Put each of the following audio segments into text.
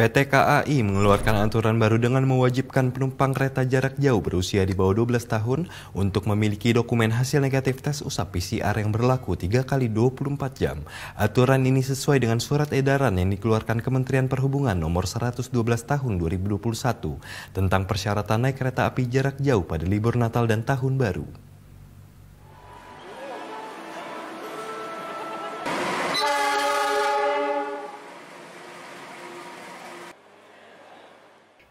PT KAI mengeluarkan aturan baru dengan mewajibkan penumpang kereta jarak jauh berusia di bawah 12 tahun untuk memiliki dokumen hasil negatif tes usap PCR yang berlaku 3 kali 24 jam. Aturan ini sesuai dengan surat edaran yang dikeluarkan Kementerian Perhubungan nomor 112 tahun 2021 tentang persyaratan naik kereta api jarak jauh pada libur Natal dan Tahun Baru.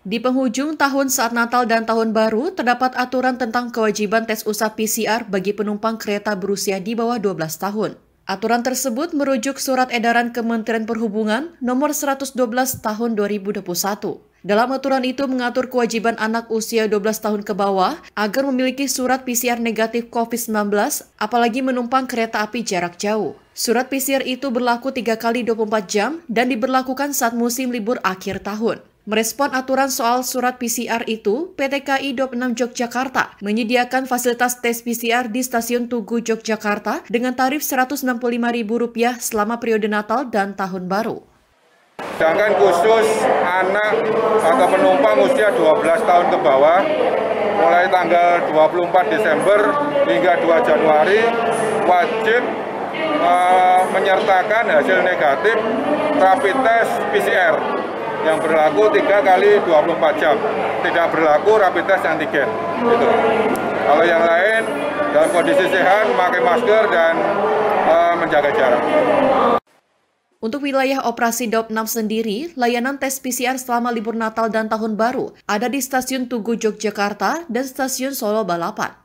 Di penghujung tahun saat Natal dan Tahun Baru, terdapat aturan tentang kewajiban tes usap PCR bagi penumpang kereta berusia di bawah 12 tahun. Aturan tersebut merujuk Surat Edaran Kementerian Perhubungan Nomor 112 Tahun 2021. Dalam aturan itu mengatur kewajiban anak usia 12 tahun ke bawah agar memiliki surat PCR negatif COVID-19 apalagi menumpang kereta api jarak jauh. Surat PCR itu berlaku tiga kali 24 jam dan diberlakukan saat musim libur akhir tahun. Merespon aturan soal surat PCR itu, PT KI 26 Yogyakarta menyediakan fasilitas tes PCR di Stasiun Tugu Yogyakarta dengan tarif Rp165.000 selama periode Natal dan Tahun Baru. Sedangkan khusus anak atau penumpang usia 12 tahun ke bawah, mulai tanggal 24 Desember hingga 2 Januari, wajib uh, menyertakan hasil negatif rapid test PCR yang berlaku 3 kali 24 jam tidak berlaku rapid test antigen gitu. kalau yang lain dalam kondisi sehat pakai masker dan e, menjaga jarak untuk wilayah operasi DOP 6 sendiri, layanan tes PCR selama libur Natal dan Tahun Baru ada di Stasiun Tugu Yogyakarta dan Stasiun Solo Balapan.